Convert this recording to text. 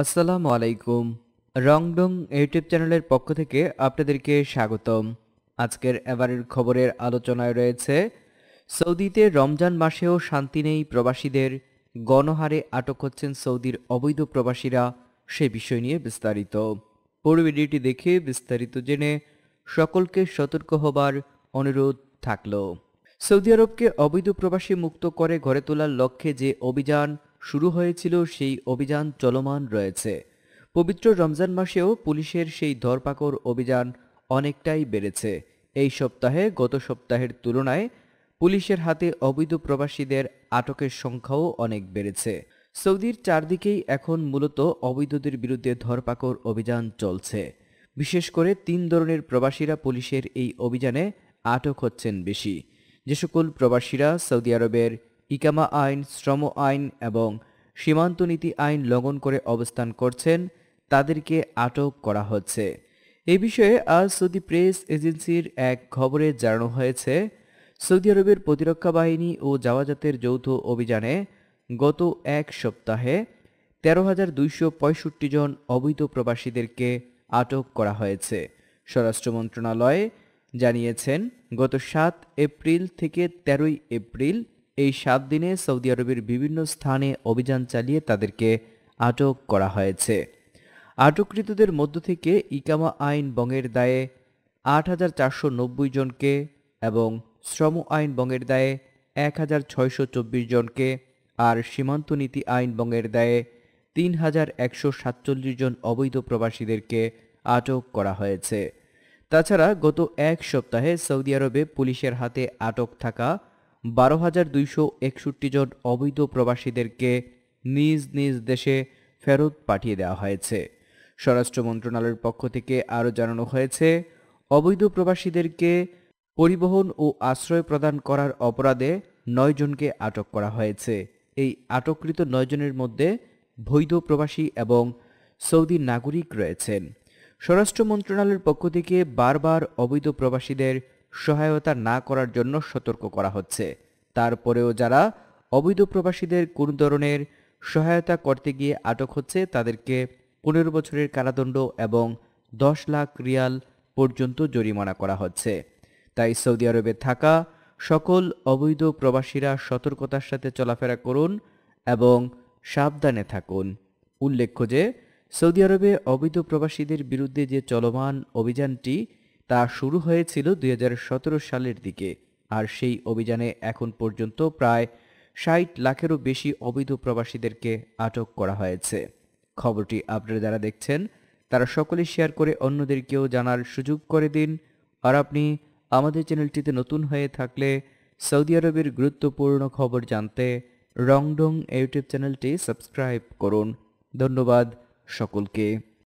আসসালামু আলাইকুম রংডং ইউটিউব চ্যানেলের পক্ষ থেকে আপনাদেরকে স্বাগতম আজকের এবারের খবরের আলোচনায় রয়েছে সৌদিতে রমজান মাসেও শান্তি নেই প্রবাসীদের গণহারে আটক হচ্ছেন সৌদির অবৈধ প্রবাসীরা সে বিষয় নিয়ে বিস্তারিত পুরো ভিডিওটি দেখে বিস্তারিত জেনে সকলকে সতর্ক হবার অনুরোধ থাকল সৌদি আরবকে অবৈধ প্রবাসী মুক্ত করে ঘরে তোলার লক্ষ্যে যে অভিযান শুরু হয়েছিল সেই অভিযান চলমান রয়েছে পবিত্র রমজান মাসেও পুলিশের সেই ধরপাকড় অভিযান অনেকটাই বেড়েছে এই সপ্তাহে গত সপ্তাহের তুলনায় পুলিশের হাতে অবৈধ প্রবাসীদের আটকের সংখ্যাও অনেক বেড়েছে সৌদির চারদিকেই এখন মূলত অবৈধদের বিরুদ্ধে ধরপাকড় অভিযান চলছে বিশেষ করে তিন ধরনের প্রবাসীরা পুলিশের এই অভিযানে আটক হচ্ছেন বেশি যে সকল প্রবাসীরা সৌদি আরবের ইকামা আইন শ্রম আইন এবং সীমান্ত নীতি আইন লঙ্ঘন করে অবস্থান করছেন তাদেরকে আটক করা হচ্ছে এ বিষয়ে আজ সৌদি প্রেস এজেন্সির এক খবরে জানানো হয়েছে সৌদি আরবের প্রতিরক্ষা বাহিনী ও জাওয়াজাতের যৌথ অভিযানে গত এক সপ্তাহে তেরো হাজার দুইশো পঁয়ষট্টি জন অবৈধ প্রবাসীদেরকে আটক করা হয়েছে স্বরাষ্ট্র মন্ত্রণালয় জানিয়েছেন গত সাত এপ্রিল থেকে তেরোই এপ্রিল এই সাত দিনে সৌদি আরবের বিভিন্ন স্থানে অভিযান চালিয়ে তাদেরকে আটক করা হয়েছে আটককৃতদের মধ্য থেকে ইকামা আইন বঙ্গের দায়ে আট হাজার চারশো নব্বই জনকে এবং শ্রম আইন বঙ্গের দায়ে এক হাজার ছয়শো চব্বিশ জনকে আর সীমান্ত নীতি আইন বঙ্গের দায়ে তিন হাজার একশো সাতচল্লিশ জন অবৈধ প্রবাসীদেরকে আটক করা হয়েছে তাছাড়া গত এক সপ্তাহে সৌদি আরবে পুলিশের হাতে আটক থাকা বারো হাজার দুইশো একষট্টি জন অবৈধ প্রবাসীদেরকে নিজ নিজ দেশে ফেরত পাঠিয়ে দেওয়া হয়েছে স্বরাষ্ট্র মন্ত্রণালয়ের পক্ষ থেকে আরও জানানো হয়েছে অবৈধ প্রবাসীদেরকে পরিবহন ও আশ্রয় প্রদান করার অপরাধে নয় জনকে আটক করা হয়েছে এই আটককৃত নয় জনের মধ্যে বৈধ প্রবাসী এবং সৌদি নাগরিক রয়েছেন স্বরাষ্ট্র মন্ত্রণালয়ের পক্ষ থেকে বারবার অবৈধ প্রবাসীদের সহায়তা না করার জন্য সতর্ক করা হচ্ছে তারপরেও যারা অবৈধ প্রবাসীদের কোন ধরনের সহায়তা করতে গিয়ে আটক হচ্ছে তাদেরকে পনেরো বছরের কারাদণ্ড এবং দশ লাখ রিয়াল পর্যন্ত জরিমানা করা হচ্ছে তাই সৌদি আরবে থাকা সকল অবৈধ প্রবাসীরা সতর্কতার সাথে চলাফেরা করুন এবং সাবধানে থাকুন উল্লেখ্য যে সৌদি আরবে অবৈধ প্রবাসীদের বিরুদ্ধে যে চলমান অভিযানটি তা শুরু হয়েছিল দুই সালের দিকে আর সেই অভিযানে এখন পর্যন্ত প্রায় ষাট লাখেরও বেশি অবৈধ প্রবাসীদেরকে আটক করা হয়েছে খবরটি আপনারা যারা দেখছেন তারা সকলে শেয়ার করে অন্যদেরকেও জানার সুযোগ করে দিন আর আপনি আমাদের চ্যানেলটিতে নতুন হয়ে থাকলে সৌদি আরবের গুরুত্বপূর্ণ খবর জানতে রংডং ইউটিউব চ্যানেলটি সাবস্ক্রাইব করুন ধন্যবাদ সকলকে